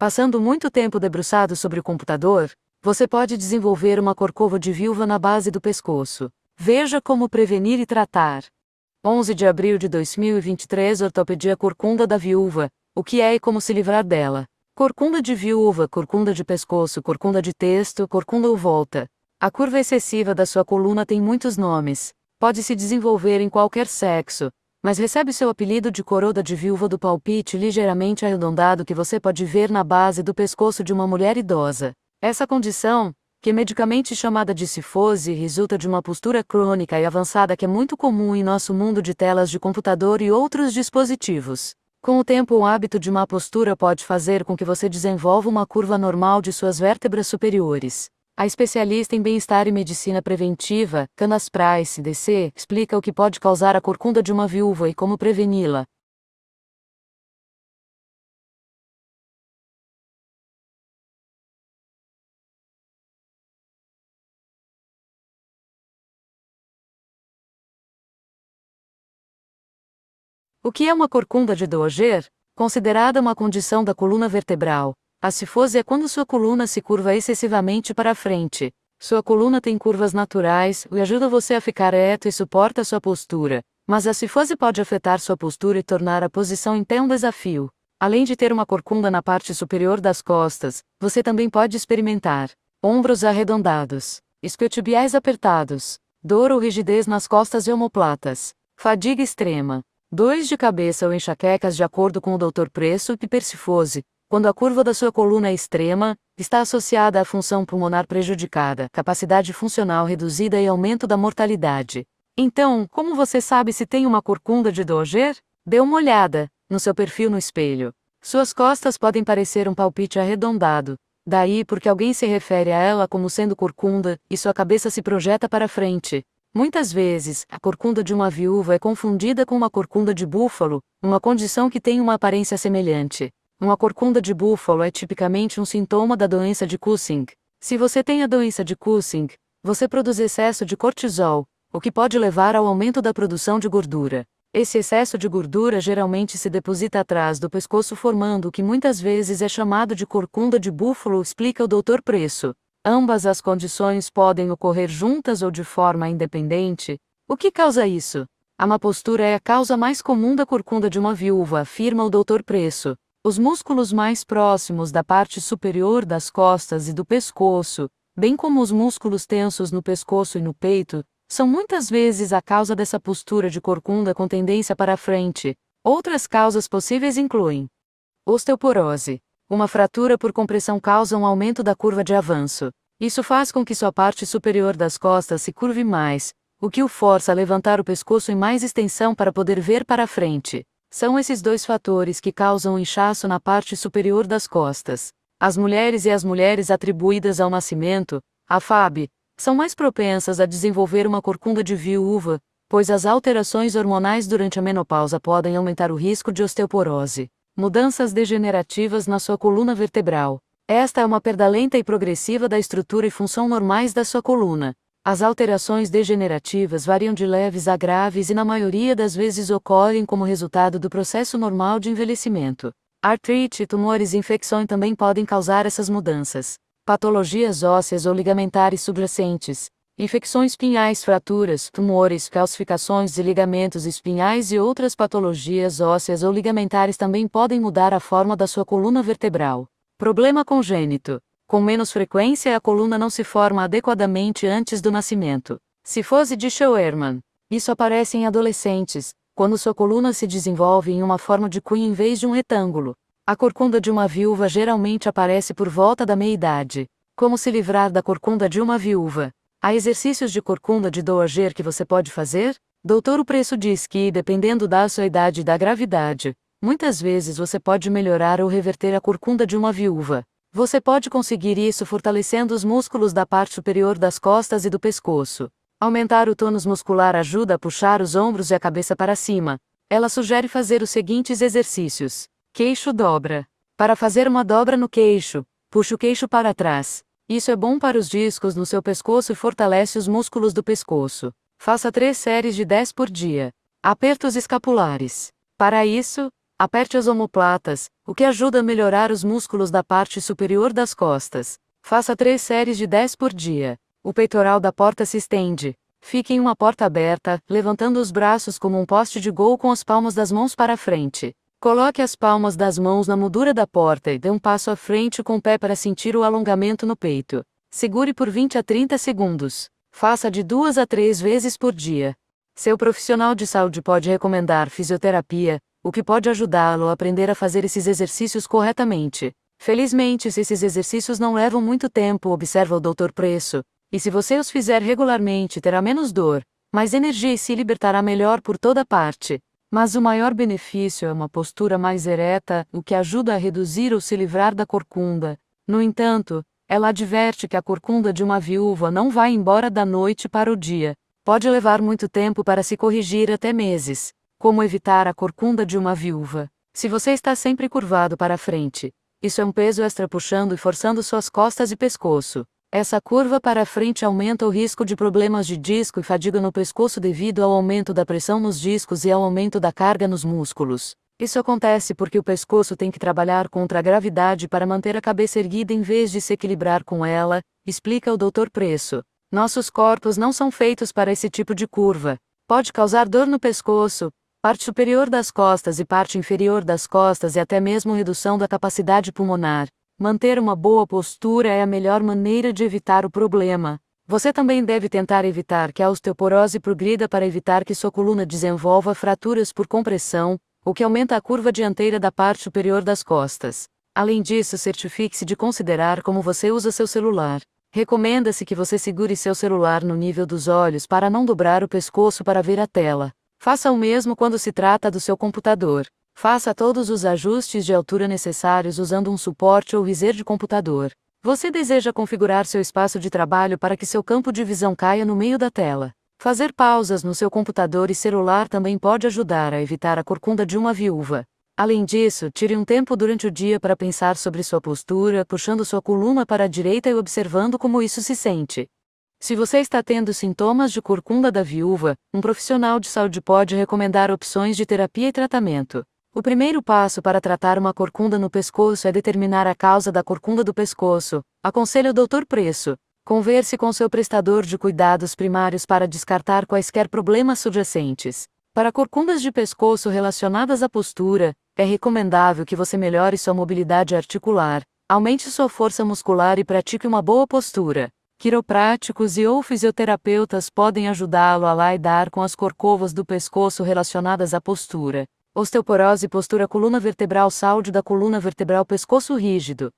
Passando muito tempo debruçado sobre o computador, você pode desenvolver uma corcova de viúva na base do pescoço. Veja como prevenir e tratar. 11 de abril de 2023 Ortopedia Corcunda da Viúva, o que é e como se livrar dela. Corcunda de viúva, corcunda de pescoço, corcunda de texto, corcunda ou volta. A curva excessiva da sua coluna tem muitos nomes. Pode se desenvolver em qualquer sexo, mas recebe seu apelido de coroa de viúva do palpite ligeiramente arredondado que você pode ver na base do pescoço de uma mulher idosa. Essa condição, que é medicamente chamada de cifose, resulta de uma postura crônica e avançada que é muito comum em nosso mundo de telas de computador e outros dispositivos. Com o tempo, o hábito de má postura pode fazer com que você desenvolva uma curva normal de suas vértebras superiores. A especialista em bem-estar e medicina preventiva, Canas Price, DC, explica o que pode causar a corcunda de uma viúva e como preveni-la. O que é uma corcunda de Doger? Considerada uma condição da coluna vertebral, a cifose é quando sua coluna se curva excessivamente para a frente. Sua coluna tem curvas naturais, o que ajuda você a ficar reto e suporta sua postura. Mas a cifose pode afetar sua postura e tornar a posição em pé um desafio. Além de ter uma corcunda na parte superior das costas, você também pode experimentar ombros arredondados, isquiotibiais apertados, dor ou rigidez nas costas e omoplatas, fadiga extrema, dores de cabeça ou enxaquecas de acordo com o Dr. Preço e Persifose, quando a curva da sua coluna é extrema, está associada à função pulmonar prejudicada, capacidade funcional reduzida e aumento da mortalidade. Então, como você sabe se tem uma corcunda de Doger? Dê uma olhada no seu perfil no espelho. Suas costas podem parecer um palpite arredondado, daí porque alguém se refere a ela como sendo corcunda e sua cabeça se projeta para frente. Muitas vezes, a corcunda de uma viúva é confundida com uma corcunda de búfalo, uma condição que tem uma aparência semelhante. Uma corcunda de búfalo é tipicamente um sintoma da doença de Cushing. Se você tem a doença de Cushing, você produz excesso de cortisol, o que pode levar ao aumento da produção de gordura. Esse excesso de gordura geralmente se deposita atrás do pescoço formando o que muitas vezes é chamado de corcunda de búfalo, explica o Dr. Preço. Ambas as condições podem ocorrer juntas ou de forma independente. O que causa isso? A má postura é a causa mais comum da corcunda de uma viúva, afirma o Dr. Preço. Os músculos mais próximos da parte superior das costas e do pescoço, bem como os músculos tensos no pescoço e no peito, são muitas vezes a causa dessa postura de corcunda com tendência para a frente. Outras causas possíveis incluem osteoporose. Uma fratura por compressão causa um aumento da curva de avanço. Isso faz com que sua parte superior das costas se curve mais, o que o força a levantar o pescoço em mais extensão para poder ver para a frente. São esses dois fatores que causam inchaço na parte superior das costas. As mulheres e as mulheres atribuídas ao nascimento, a FAB, são mais propensas a desenvolver uma corcunda de viúva, pois as alterações hormonais durante a menopausa podem aumentar o risco de osteoporose, mudanças degenerativas na sua coluna vertebral. Esta é uma perda lenta e progressiva da estrutura e função normais da sua coluna, as alterações degenerativas variam de leves a graves e na maioria das vezes ocorrem como resultado do processo normal de envelhecimento. Artrite, tumores e infecção também podem causar essas mudanças. Patologias ósseas ou ligamentares subjacentes, infecções pinhais, fraturas, tumores, calcificações de ligamentos espinhais e outras patologias ósseas ou ligamentares também podem mudar a forma da sua coluna vertebral. Problema congênito com menos frequência a coluna não se forma adequadamente antes do nascimento. Se fosse de Schoerman, isso aparece em adolescentes, quando sua coluna se desenvolve em uma forma de cunho em vez de um retângulo. A corcunda de uma viúva geralmente aparece por volta da meia-idade. Como se livrar da corcunda de uma viúva? Há exercícios de corcunda de doager que você pode fazer? Doutor, o preço diz que, dependendo da sua idade e da gravidade, muitas vezes você pode melhorar ou reverter a corcunda de uma viúva. Você pode conseguir isso fortalecendo os músculos da parte superior das costas e do pescoço. Aumentar o tônus muscular ajuda a puxar os ombros e a cabeça para cima. Ela sugere fazer os seguintes exercícios: queixo dobra. Para fazer uma dobra no queixo, puxe o queixo para trás. Isso é bom para os discos no seu pescoço e fortalece os músculos do pescoço. Faça três séries de 10 por dia. Apertos escapulares. Para isso, Aperte as omoplatas, o que ajuda a melhorar os músculos da parte superior das costas. Faça três séries de 10 por dia. O peitoral da porta se estende. Fique em uma porta aberta, levantando os braços como um poste de gol com as palmas das mãos para frente. Coloque as palmas das mãos na moldura da porta e dê um passo à frente com o pé para sentir o alongamento no peito. Segure por 20 a 30 segundos. Faça de duas a três vezes por dia. Seu profissional de saúde pode recomendar fisioterapia, o que pode ajudá-lo a aprender a fazer esses exercícios corretamente. Felizmente, esses exercícios não levam muito tempo, observa o Dr. Preço, e se você os fizer regularmente, terá menos dor, mais energia e se libertará melhor por toda parte. Mas o maior benefício é uma postura mais ereta, o que ajuda a reduzir ou se livrar da corcunda. No entanto, ela adverte que a corcunda de uma viúva não vai embora da noite para o dia. Pode levar muito tempo para se corrigir até meses. Como evitar a corcunda de uma viúva. Se você está sempre curvado para a frente, isso é um peso extra puxando e forçando suas costas e pescoço. Essa curva para a frente aumenta o risco de problemas de disco e fadiga no pescoço devido ao aumento da pressão nos discos e ao aumento da carga nos músculos. Isso acontece porque o pescoço tem que trabalhar contra a gravidade para manter a cabeça erguida em vez de se equilibrar com ela, explica o Dr. Preço. Nossos corpos não são feitos para esse tipo de curva. Pode causar dor no pescoço, parte superior das costas e parte inferior das costas e até mesmo redução da capacidade pulmonar. Manter uma boa postura é a melhor maneira de evitar o problema. Você também deve tentar evitar que a osteoporose progrida para evitar que sua coluna desenvolva fraturas por compressão, o que aumenta a curva dianteira da parte superior das costas. Além disso, certifique-se de considerar como você usa seu celular. Recomenda-se que você segure seu celular no nível dos olhos para não dobrar o pescoço para ver a tela. Faça o mesmo quando se trata do seu computador. Faça todos os ajustes de altura necessários usando um suporte ou riser de computador. Você deseja configurar seu espaço de trabalho para que seu campo de visão caia no meio da tela. Fazer pausas no seu computador e celular também pode ajudar a evitar a corcunda de uma viúva. Além disso, tire um tempo durante o dia para pensar sobre sua postura, puxando sua coluna para a direita e observando como isso se sente. Se você está tendo sintomas de corcunda da viúva, um profissional de saúde pode recomendar opções de terapia e tratamento. O primeiro passo para tratar uma corcunda no pescoço é determinar a causa da corcunda do pescoço. Aconselho o Dr. Preço. Converse com seu prestador de cuidados primários para descartar quaisquer problemas subjacentes. Para corcundas de pescoço relacionadas à postura, é recomendável que você melhore sua mobilidade articular, aumente sua força muscular e pratique uma boa postura. Quiropráticos e ou fisioterapeutas podem ajudá-lo a lidar com as corcovas do pescoço relacionadas à postura. Osteoporose postura coluna vertebral saúde da coluna vertebral pescoço rígido.